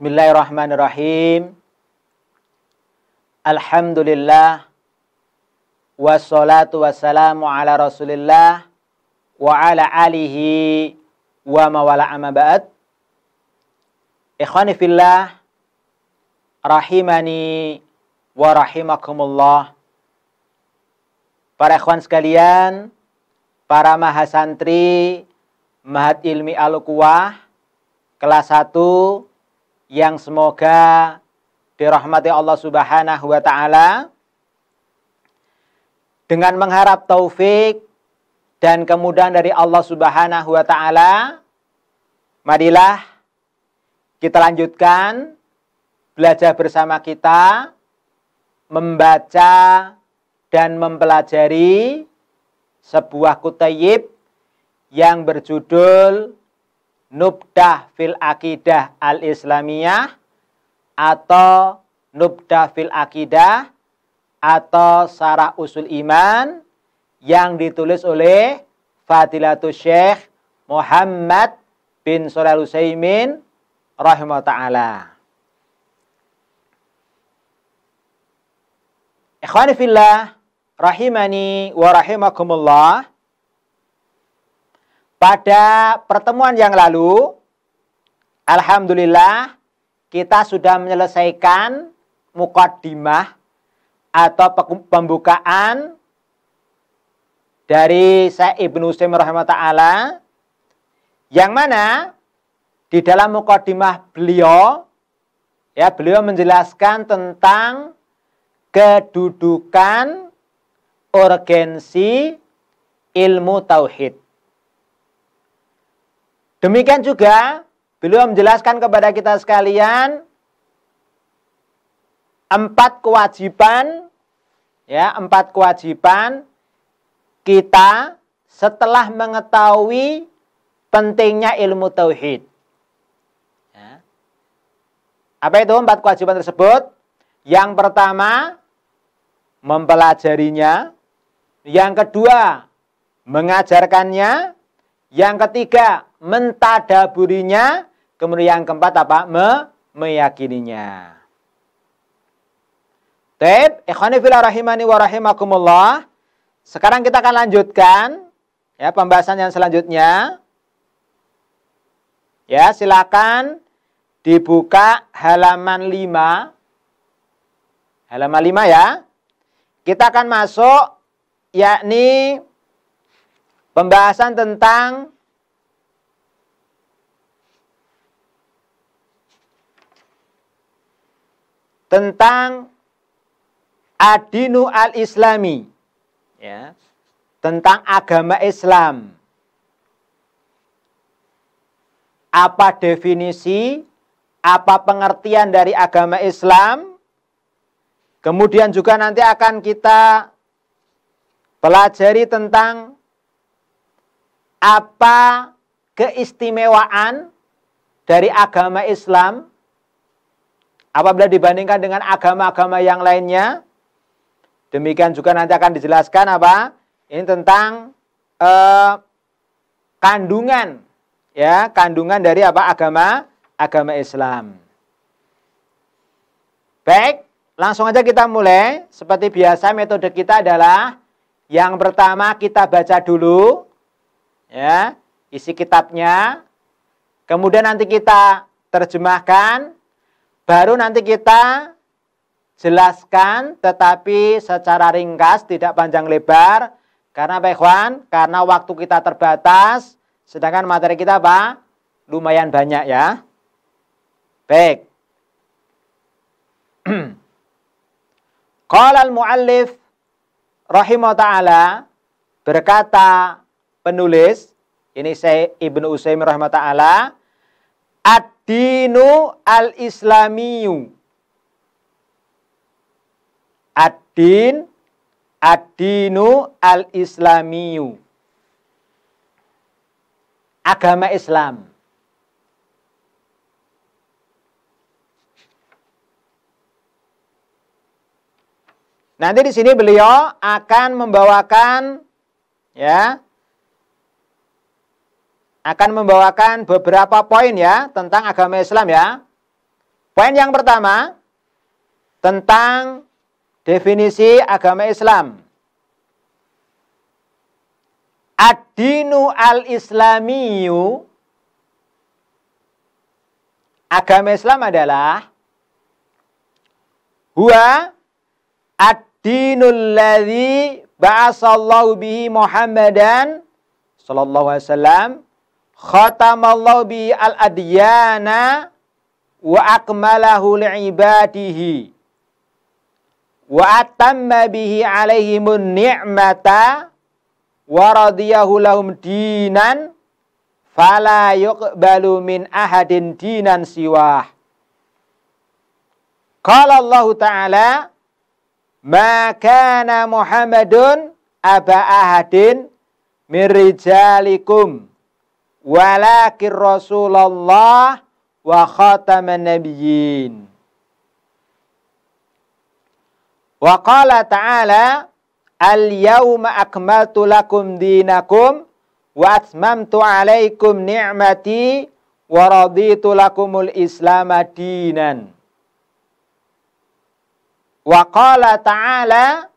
Bismillahirrahmanirrahim. Alhamdulillah. Wassalatu wassalamu ala rasulillah. Wa ala alihi wa mawala amma ba'd. Ikhwani fillah. Rahimani wa rahimakumullah. Para ikhwan sekalian, para mahasantri, mahat ilmi al-kuwah, kelas 1, yang semoga dirahmati Allah Subhanahu wa taala dengan mengharap taufik dan kemudahan dari Allah Subhanahu wa taala marilah kita lanjutkan belajar bersama kita membaca dan mempelajari sebuah kutayib yang berjudul nubdah fil akidah al-islamiyah atau nubdah fil akidah atau sarah usul iman yang ditulis oleh Fadilatul Syekh Muhammad bin Sulayl Utsaimin rahimah taala. Ikhwanifillah rahimani wa rahimakumullah. Pada pertemuan yang lalu, Alhamdulillah kita sudah menyelesaikan mukaddimah atau pembukaan dari Syekh Ibnu Utsaimin Taala, yang mana di dalam mukaddimah beliau ya beliau menjelaskan tentang kedudukan urgensi ilmu tauhid Demikian juga beliau menjelaskan kepada kita sekalian empat kewajiban ya, empat kewajiban kita setelah mengetahui pentingnya ilmu tauhid. Ya. Apa itu empat kewajiban tersebut? Yang pertama, mempelajarinya. Yang kedua, mengajarkannya. Yang ketiga, mentadaburinya, kemudian yang keempat apa? Me meyakininya. Taib, ikhwani fila rahimani wa rahimakumullah. Sekarang kita akan lanjutkan ya pembahasan yang selanjutnya. Ya, silakan dibuka halaman 5. Halaman 5 ya. Kita akan masuk yakni pembahasan tentang tentang adinu al-islami ya tentang agama Islam apa definisi apa pengertian dari agama Islam kemudian juga nanti akan kita pelajari tentang apa keistimewaan dari agama Islam Apabila dibandingkan dengan agama-agama yang lainnya, demikian juga nanti akan dijelaskan apa? Ini tentang eh, kandungan ya, kandungan dari apa? agama agama Islam. Baik, langsung aja kita mulai. Seperti biasa metode kita adalah yang pertama kita baca dulu ya, isi kitabnya. Kemudian nanti kita terjemahkan Baru nanti kita jelaskan tetapi secara ringkas tidak panjang lebar karena Ikhwan, karena waktu kita terbatas sedangkan materi kita apa? lumayan banyak ya. Baik. Qala al-muallif rahimah taala berkata penulis ini saya Ibnu Utsaimin rahimah taala Ad-dinu al-islamiyu. Ad-din ad-dinu al-islamiyu. Agama Islam. Nanti di sini beliau akan membawakan ya akan membawakan beberapa poin ya tentang agama Islam ya. Poin yang pertama tentang definisi agama Islam. Ad-dinu al-islamiyu Agama Islam adalah huwa ad-dinul ladzi ba'asallahu bihi Muhammadan sallallahu alaihi wasallam khatamallahu bi al adyana wa akmalahu li ibadihi wa atamma bihi alaihimun ni'mata wa radiyahu lahum dinan fala yuqbalu min ahadin dinan siwah qala Allah ta'ala ma kana Muhammadun aba ahadin min rijalikum walakin Rasulullah wa khataman nabiyyin. Wa qala ta'ala Al-yawma akmaltu lakum dinakum wa atmamtu alaikum ni'mati wa raditu lakumul islama dinan. Wa qala ta'ala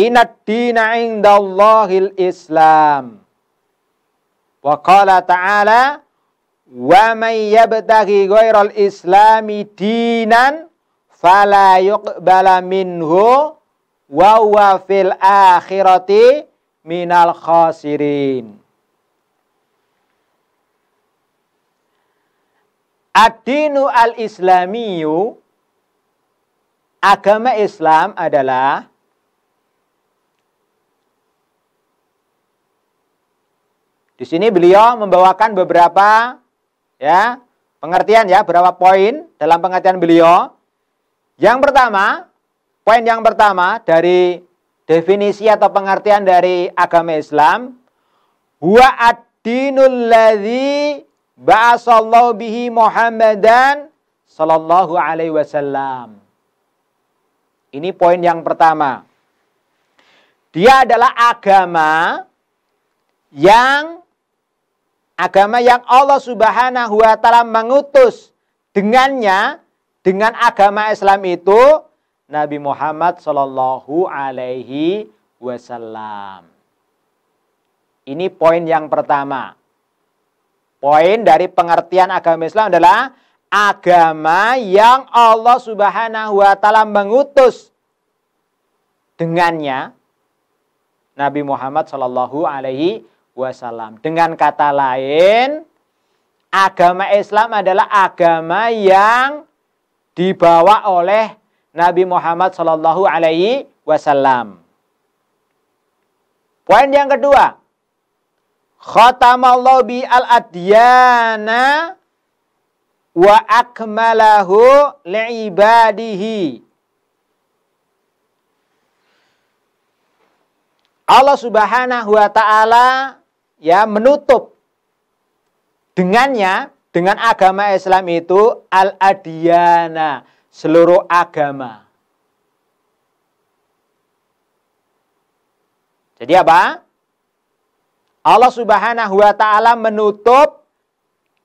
Inad dina indallahil islam Wa qala ta'ala wa may yabtaghi ghairal islami dinan fala yuqbala minhu wa huwa fil akhirati minal khasirin. Ad-dinu al-islamiyu agama Islam adalah Di sini beliau membawakan beberapa ya pengertian ya, beberapa poin dalam pengertian beliau. Yang pertama, poin yang pertama dari definisi atau pengertian dari agama Islam, huwa ad-dinul ladzi ba'asallahu bihi Muhammadan sallallahu alaihi wasallam. Ini poin yang pertama. Dia adalah agama yang Agama yang Allah Subhanahu wa taala mengutus dengannya dengan agama Islam itu Nabi Muhammad Shallallahu alaihi wasallam. Ini poin yang pertama. Poin dari pengertian agama Islam adalah agama yang Allah Subhanahu wa taala mengutus dengannya Nabi Muhammad Shallallahu alaihi wasallam. Dengan kata lain, agama Islam adalah agama yang dibawa oleh Nabi Muhammad Shallallahu Alaihi Wasallam. Poin yang kedua, khatamallahu bi al adyana wa akmalahu li'ibadihi. Allah Subhanahu wa taala ya menutup dengannya dengan agama Islam itu al adiyana seluruh agama. Jadi apa? Allah Subhanahu wa taala menutup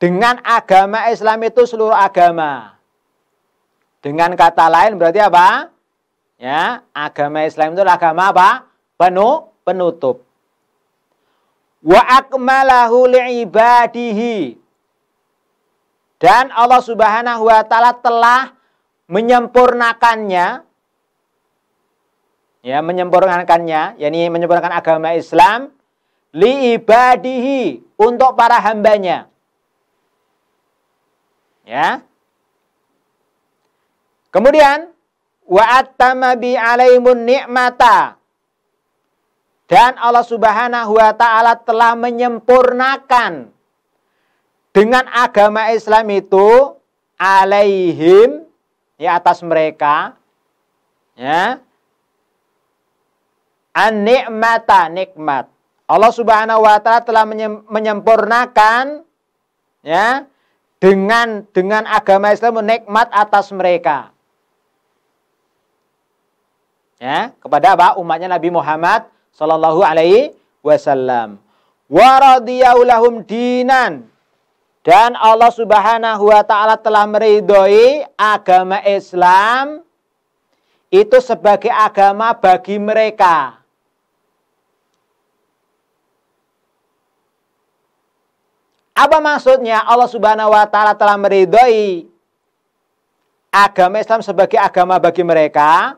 dengan agama Islam itu seluruh agama. Dengan kata lain berarti apa? Ya, agama Islam itu agama apa? Penuh penutup wa akmalahu li'ibadihi. Dan Allah Subhanahu wa taala telah menyempurnakannya ya menyempurnakannya yakni menyempurnakan agama Islam liibadihi untuk para hambanya ya kemudian wa attama bi ni'mata dan Allah Subhanahu wa taala telah menyempurnakan dengan agama Islam itu alaihim ya atas mereka ya an-nikmata nikmat. Allah Subhanahu wa taala telah menyempurnakan ya dengan dengan agama Islam nikmat atas mereka. Ya, kepada apa? umatnya Nabi Muhammad sallallahu alaihi wasallam. Wa dinan dan Allah Subhanahu wa taala telah meridhoi agama Islam itu sebagai agama bagi mereka. Apa maksudnya Allah Subhanahu wa taala telah meridhoi agama Islam sebagai agama bagi mereka?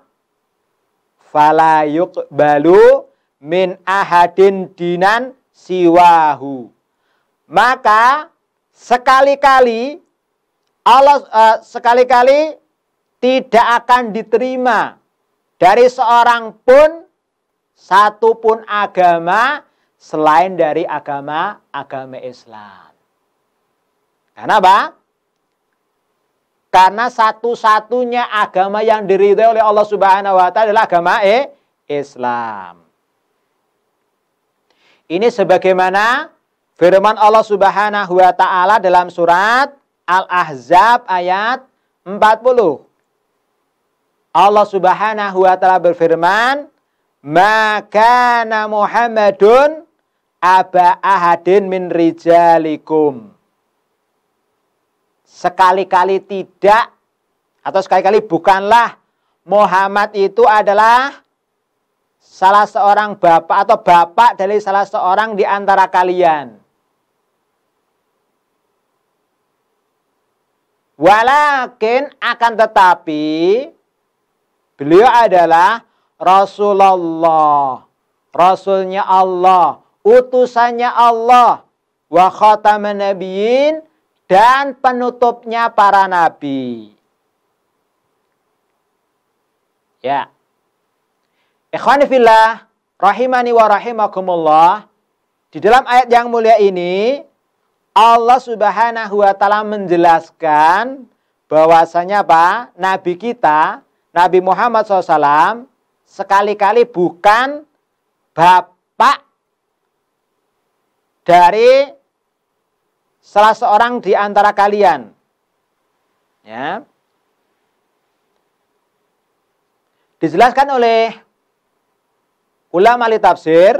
Fala yuqbalu min ahadin dinan siwahu. Maka sekali-kali Allah uh, sekali-kali tidak akan diterima dari seorang pun satu pun agama selain dari agama agama Islam. Karena apa? Karena satu-satunya agama yang diridhai oleh Allah Subhanahu wa taala adalah agama eh, Islam. Ini sebagaimana firman Allah Subhanahu wa taala dalam surat Al-Ahzab ayat 40. Allah Subhanahu wa taala berfirman, "Maka Muhammadun aba ahadin min rijalikum." Sekali-kali tidak atau sekali-kali bukanlah Muhammad itu adalah salah seorang bapak atau bapak dari salah seorang di antara kalian. Walakin akan tetapi beliau adalah Rasulullah, Rasulnya Allah, utusannya Allah, wa khataman nabiyyin dan penutupnya para nabi. Ya. Ikhwanifillah, rahimani wa rahimakumullah. Di dalam ayat yang mulia ini, Allah Subhanahu wa taala menjelaskan bahwasanya apa? Nabi kita, Nabi Muhammad SAW sekali-kali bukan bapak dari salah seorang di antara kalian. Ya. Dijelaskan oleh ulama ahli tafsir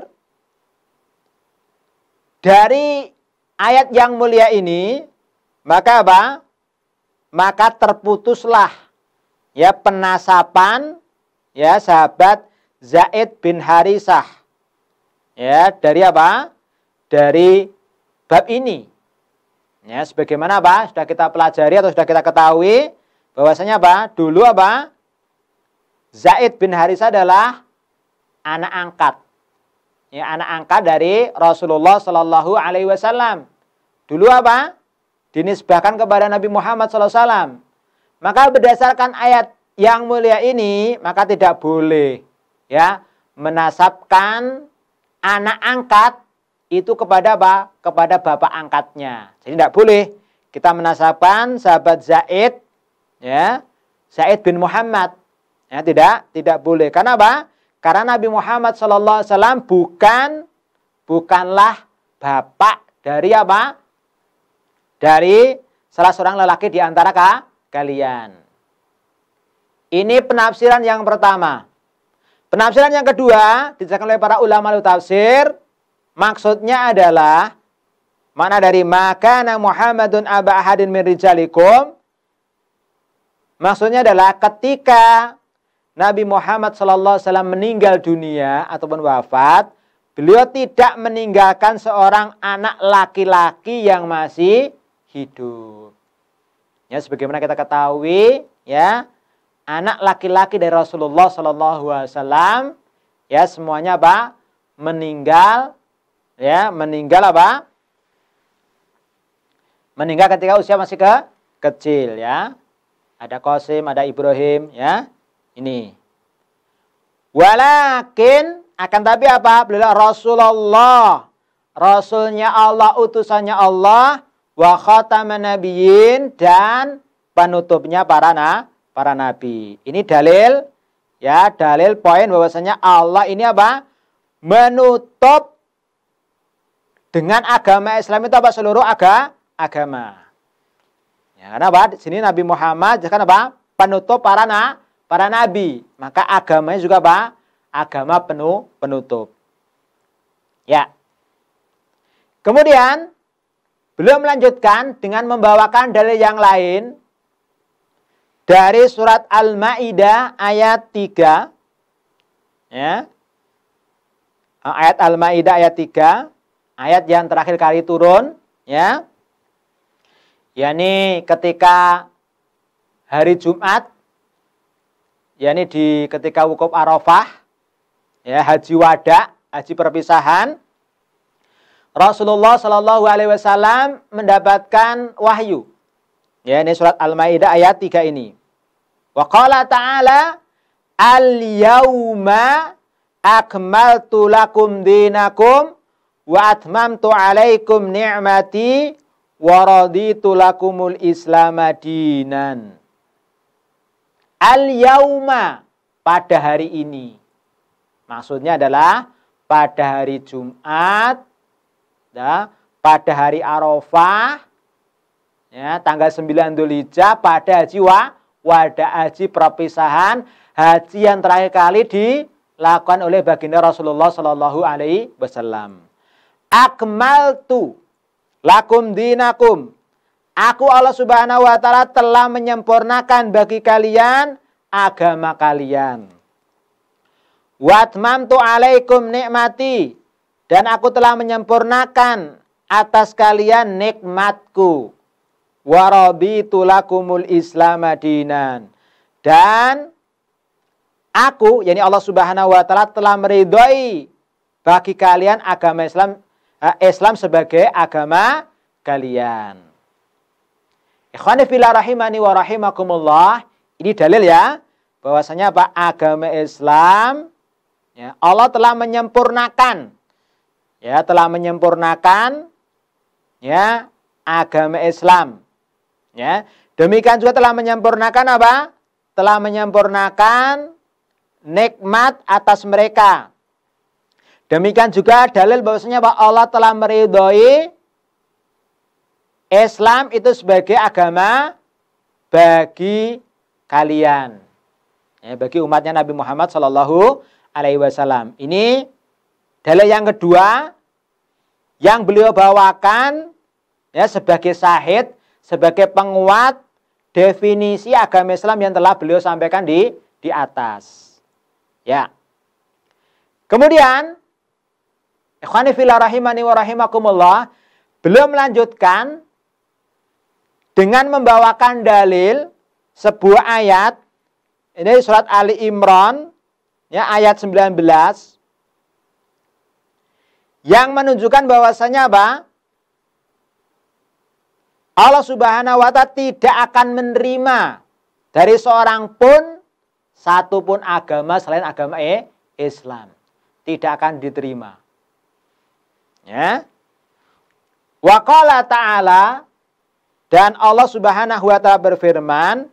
dari ayat yang mulia ini maka apa? Maka terputuslah ya penasapan ya sahabat Zaid bin Harisah. Ya, dari apa? Dari bab ini. Ya, sebagaimana apa? Sudah kita pelajari atau sudah kita ketahui bahwasanya apa? Dulu apa? Zaid bin Harisah adalah anak angkat. Ya, anak angkat dari Rasulullah Shallallahu alaihi wasallam. Dulu apa? Dinisbahkan kepada Nabi Muhammad SAW. Maka berdasarkan ayat yang mulia ini, maka tidak boleh ya menasabkan anak angkat itu kepada apa? Kepada bapak angkatnya. Jadi tidak boleh kita menasabkan sahabat Zaid ya, Zaid bin Muhammad. Ya, tidak, tidak boleh. Karena apa? Karena Nabi Muhammad SAW bukan bukanlah bapak dari apa? Dari salah seorang lelaki di antara kalian. Ini penafsiran yang pertama. Penafsiran yang kedua dijelaskan oleh para ulama tafsir maksudnya adalah mana dari Nabi Muhammadun aba ahadin min rijalikum maksudnya adalah ketika Nabi Muhammad SAW meninggal dunia ataupun wafat, beliau tidak meninggalkan seorang anak laki-laki yang masih hidup. Ya, sebagaimana kita ketahui, ya, anak laki-laki dari Rasulullah SAW, ya, semuanya apa? Meninggal, ya, meninggal apa? Meninggal ketika usia masih ke kecil, ya. Ada Qasim, ada Ibrahim, ya ini. Walakin akan tapi apa? Beliau Rasulullah. Rasulnya Allah, utusannya Allah. Wa khataman nabiyin. Dan penutupnya para, na, para nabi. Ini dalil. Ya, dalil poin bahwasanya Allah ini apa? Menutup dengan agama Islam itu apa? Seluruh aga, agama. Ya, karena apa? Di sini Nabi Muhammad, ya, kan apa? Penutup para na, para nabi. Maka agamanya juga apa? Agama penuh penutup. Ya. Kemudian belum melanjutkan dengan membawakan dalil yang lain dari surat Al-Maidah ayat 3 ya. Ayat Al-Maidah ayat 3, ayat yang terakhir kali turun ya yakni ketika hari Jumat ya ini di ketika wukuf Arafah, ya haji wada, haji perpisahan, Rasulullah Shallallahu Alaihi Wasallam mendapatkan wahyu. Ya ini surat Al-Maidah ayat 3 ini. Wa qala ta'ala al yauma akmaltu lakum dinakum wa atmamtu alaikum ni'mati wa raditu lakumul islamadinan dinan al-yauma pada hari ini. Maksudnya adalah pada hari Jumat, ya, pada hari Arafah, ya, tanggal 9 Dulija, pada haji wa, wada haji perpisahan, haji yang terakhir kali dilakukan oleh baginda Rasulullah Shallallahu alaihi wasallam. Akmal tu, lakum dinakum Aku Allah Subhanahu wa taala telah menyempurnakan bagi kalian agama kalian. Watmamtu alaikum nikmati dan aku telah menyempurnakan atas kalian nikmatku. Warabitu lakumul Islam dinan. Dan aku yakni Allah Subhanahu wa taala telah meridhoi bagi kalian agama Islam eh, Islam sebagai agama kalian. Ikhwani fillah rahimani wa rahimakumullah. Ini dalil ya bahwasanya apa agama Islam ya, Allah telah menyempurnakan ya telah menyempurnakan ya agama Islam ya demikian juga telah menyempurnakan apa telah menyempurnakan nikmat atas mereka demikian juga dalil bahwasanya bahwa Allah telah meridhoi Islam itu sebagai agama bagi kalian. Ya, bagi umatnya Nabi Muhammad Shallallahu Alaihi Wasallam. Ini dalil yang kedua yang beliau bawakan ya sebagai sahid, sebagai penguat definisi agama Islam yang telah beliau sampaikan di di atas. Ya. Kemudian ikhwani rahimani beliau melanjutkan dengan membawakan dalil sebuah ayat ini surat Ali Imran ya ayat 19 yang menunjukkan bahwasanya apa? Allah Subhanahu wa taala tidak akan menerima dari seorang pun satu pun agama selain agama e, Islam. Tidak akan diterima. Ya. Wa ta'ala dan Allah Subhanahu wa taala berfirman,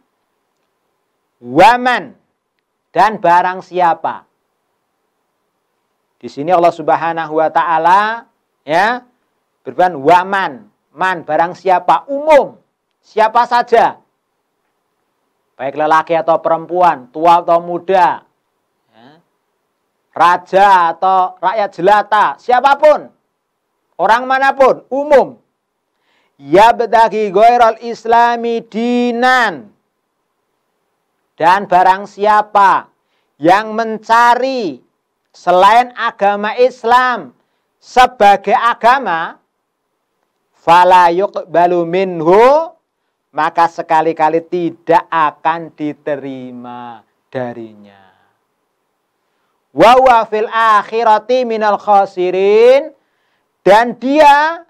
"Waman" dan barang siapa. Di sini Allah Subhanahu wa taala ya berfirman waman, man barang siapa umum, siapa saja. Baik lelaki atau perempuan, tua atau muda, ya. raja atau rakyat jelata, siapapun, orang manapun, umum yabtaghi ghairal islami dinan. Dan barang siapa yang mencari selain agama Islam sebagai agama, fala yuqbalu minhu, maka sekali-kali tidak akan diterima darinya. Wa fil akhirati minal khasirin dan dia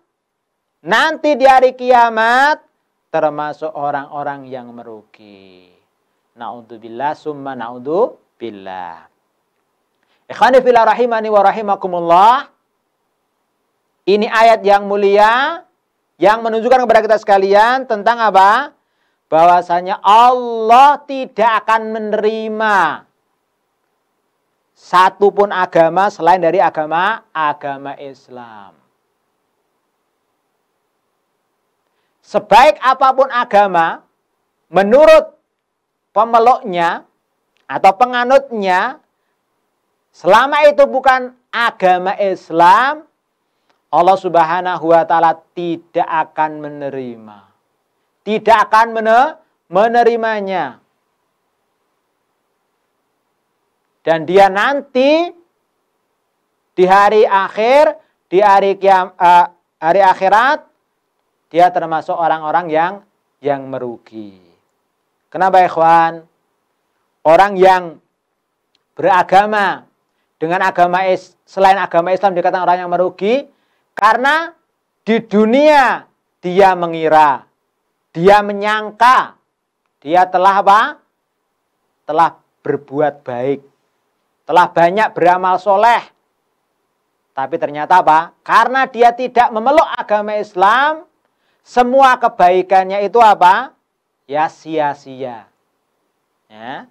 Nanti di hari kiamat termasuk orang-orang yang merugi. Na'udzubillah summa na'udzubillah. Ikhwani fillah rahimani wa rahimakumullah. Ini ayat yang mulia yang menunjukkan kepada kita sekalian tentang apa? Bahwasanya Allah tidak akan menerima satu pun agama selain dari agama agama Islam. sebaik apapun agama, menurut pemeluknya atau penganutnya, selama itu bukan agama Islam, Allah Subhanahu wa taala tidak akan menerima. Tidak akan menerimanya. Dan dia nanti di hari akhir, di hari kiam, uh, hari akhirat dia termasuk orang-orang yang yang merugi. Kenapa ikhwan? Orang yang beragama dengan agama is, selain agama Islam dikatakan orang yang merugi karena di dunia dia mengira, dia menyangka dia telah apa? Telah berbuat baik, telah banyak beramal soleh. Tapi ternyata apa? Karena dia tidak memeluk agama Islam, semua kebaikannya itu apa? Ya sia-sia. Ya.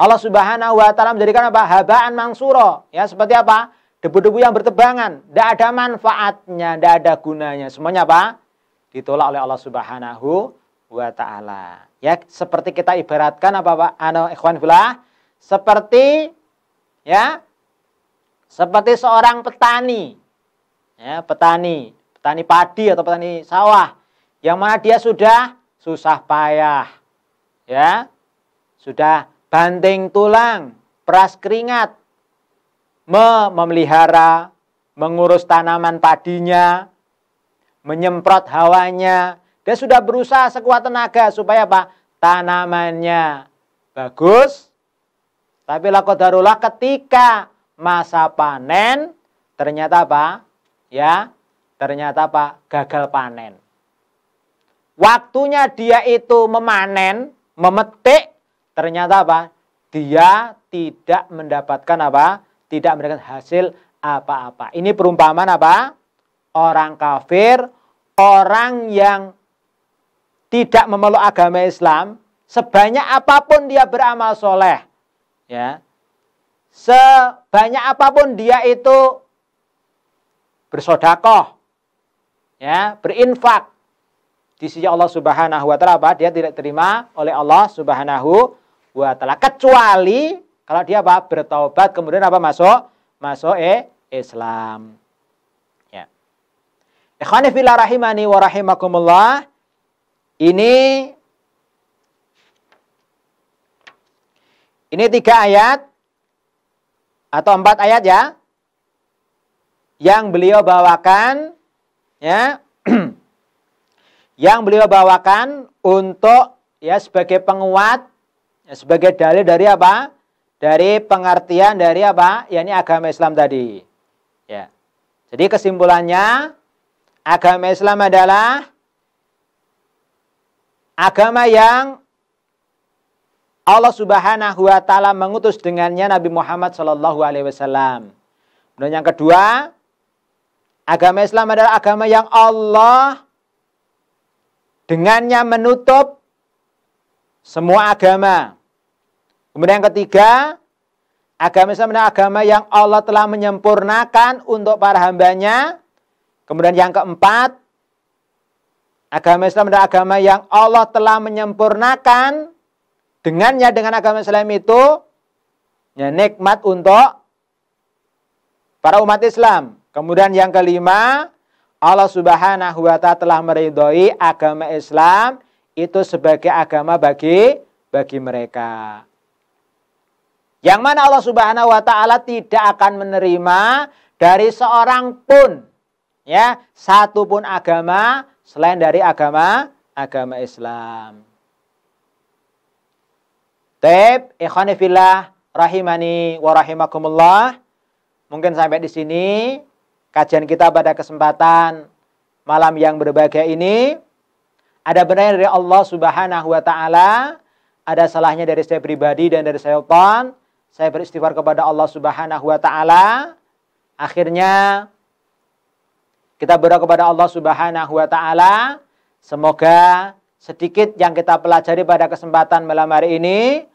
Allah Subhanahu wa taala menjadikan apa? Habaan mangsuro. Ya, seperti apa? Debu-debu yang bertebangan, tidak ada manfaatnya, tidak ada gunanya. Semuanya apa? Ditolak oleh Allah Subhanahu wa taala. Ya, seperti kita ibaratkan apa Pak? Ana ikhwan fillah, seperti ya seperti seorang petani. Ya, petani petani padi atau petani sawah yang mana dia sudah susah payah ya sudah banting tulang peras keringat memelihara mengurus tanaman padinya menyemprot hawanya dia sudah berusaha sekuat tenaga supaya apa tanamannya bagus tapi lakodarulah ketika masa panen ternyata apa ya Ternyata apa? Gagal panen. Waktunya dia itu memanen, memetik, ternyata apa? Dia tidak mendapatkan apa? Tidak mendapatkan hasil apa-apa. Ini perumpamaan apa? Orang kafir, orang yang tidak memeluk agama Islam, sebanyak apapun dia beramal soleh, ya, sebanyak apapun dia itu bersodakoh, ya berinfak di sisi Allah Subhanahu wa taala apa? Dia tidak terima oleh Allah Subhanahu wa taala kecuali kalau dia apa? bertobat kemudian apa masuk masuk eh Islam. Ya. ikhwan fillah rahimani wa rahimakumullah. Ini ini tiga ayat atau empat ayat ya yang beliau bawakan ya yang beliau bawakan untuk ya sebagai penguat ya, sebagai dalil dari apa? Dari pengertian dari apa? yakni agama Islam tadi. Ya. Jadi kesimpulannya agama Islam adalah agama yang Allah Subhanahu wa taala mengutus dengannya Nabi Muhammad sallallahu alaihi wasallam. Kemudian yang kedua, Agama Islam adalah agama yang Allah dengannya menutup semua agama. Kemudian yang ketiga, agama Islam adalah agama yang Allah telah menyempurnakan untuk para hambanya. Kemudian yang keempat, agama Islam adalah agama yang Allah telah menyempurnakan dengannya dengan agama Islam itu ya, nikmat untuk para umat Islam. Kemudian yang kelima, Allah Subhanahu wa taala telah meridhoi agama Islam itu sebagai agama bagi bagi mereka. Yang mana Allah Subhanahu wa taala tidak akan menerima dari seorang pun ya, satu pun agama selain dari agama agama Islam. Taib, ikhwanifillah, rahimani wa Mungkin sampai di sini kajian kita pada kesempatan malam yang berbahagia ini. Ada benarnya dari Allah Subhanahu wa taala, ada salahnya dari saya pribadi dan dari saya pun Saya beristighfar kepada Allah Subhanahu wa taala. Akhirnya kita berdoa kepada Allah Subhanahu wa taala semoga sedikit yang kita pelajari pada kesempatan malam hari ini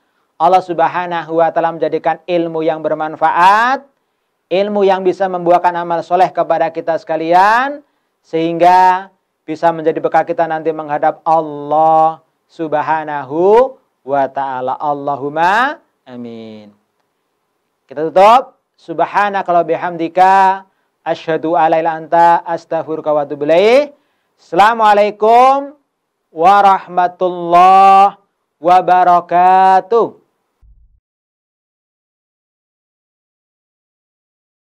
Allah Subhanahu wa taala menjadikan ilmu yang bermanfaat ilmu yang bisa membuahkan amal soleh kepada kita sekalian sehingga bisa menjadi bekal kita nanti menghadap Allah Subhanahu wa taala. Allahumma amin. Kita tutup. Subhanaka wa bihamdika asyhadu alla ilaha anta astaghfiruka wa atubu ilaik. Assalamualaikum warahmatullahi wabarakatuh.